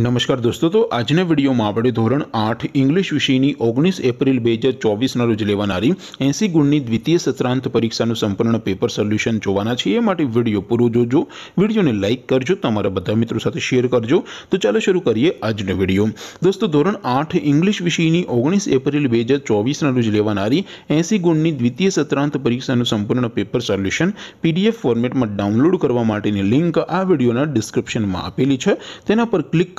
નમસ્કાર દોસ્તો તો આજના વિડીયોમાં આપણે ધોરણ આઠ ઇંગ્લિશ વિષયની ઓગણીસ એપ્રિલ બે હજાર ચોવીસના રોજ લેવાનારી એંસી ગુણની દ્વિતીય સત્રાંત પરીક્ષાનું સંપૂર્ણ પેપર સોલ્યુશન જોવાના છીએ એ માટે વિડીયો પૂરો જોજો વિડીયોને લાઇક કરજો તમારા બધા મિત્રો સાથે શેર કરજો તો ચાલો શરૂ કરીએ આજનો વિડીયો દોસ્તો ધોરણ આઠ ઇંગ્લિશ વિષયની ઓગણીસ એપ્રિલ બે હજાર ચોવીસના રોજ લેવાનારી એંસી ગુણની દ્વિતીય સત્રાંત પરીક્ષાનું સંપૂર્ણ પેપર સોલ્યુશન પીડીએફ ફોર્મેટમાં ડાઉનલોડ કરવા માટેની લિંક આ વિડીયોના ડિસ્ક્રિપ્શનમાં આપેલી છે તેના પર ક્લિક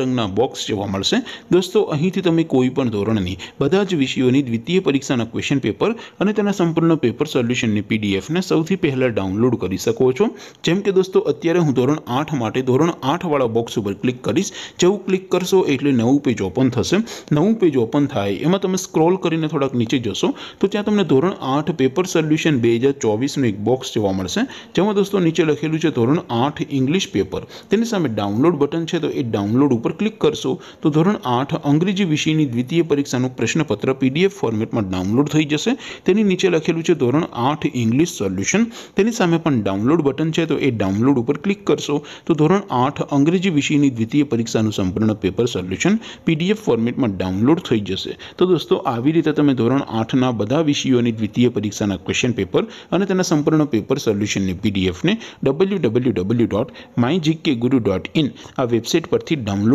રંગના બોક્સ જોવા મળશે દોસ્તો અહીંથી તમે કોઈ પણ ધોરણની બધા જ વિષયોની દ્વિતીય પરીક્ષાના ક્વેશ્ચન પેપર અને તેના સંપૂર્ણનો પેપર સોલ્યુશનની પીડીએફ ને સૌથી પહેલા ડાઉનલોડ કરી શકો છો જેમ કે દોસ્તો અત્યારે હું ધોરણ 8 માટે ધોરણ 8 વાળો બોક્સ ઉપર ક્લિક કરીશ જેઉ ક્લિક કરશો એટલે નવું પેજ ઓપન થશે નવું પેજ ઓપન થાય એમાં તમે સ્ક્રોલ કરીને થોડક નીચે જોશો તો ત્યાં તમને ધોરણ 8 પેપર સોલ્યુશન 2024 નો એક બોક્સ જોવા મળશે જેમ કે દોસ્તો નીચે લખેલું છે ધોરણ 8 ઇંગ્લિશ પેપર તેની સામે ડાઉનલોડ બટન છે તો એ ડાઉનલોડ અવર ક્લિક કરશો તો ધોરણ 8 અંગ્રેજી વિષયની દ્વિતીય પરીક્ષાનું પ્રશ્નપત્ર પીડીએફ ફોર્મેટમાં ડાઉનલોડ થઈ જશે તેની નીચે લખેલું છે ધોરણ 8 ઇંગ્લિશ સોલ્યુશન તેની સામે પણ ડાઉનલોડ બટન છે તો એ ડાઉનલોડ ઉપર ક્લિક કરશો તો ધોરણ 8 અંગ્રેજી વિષયની દ્વિતીય પરીક્ષાનું સંપૂર્ણ પેપર સોલ્યુશન પીડીએફ ફોર્મેટમાં ડાઉનલોડ થઈ જશે તો દોસ્તો આવી રીતે તમે ધોરણ 8 ના બધા વિષયોની દ્વિતીય પરીક્ષાના ક્વેશ્ચન પેપર અને તેના સંપૂર્ણ પેપર સોલ્યુશનની પીડીએફ ને www.mygkguru.in આ વેબસાઈટ પરથી ડાઉનલોડ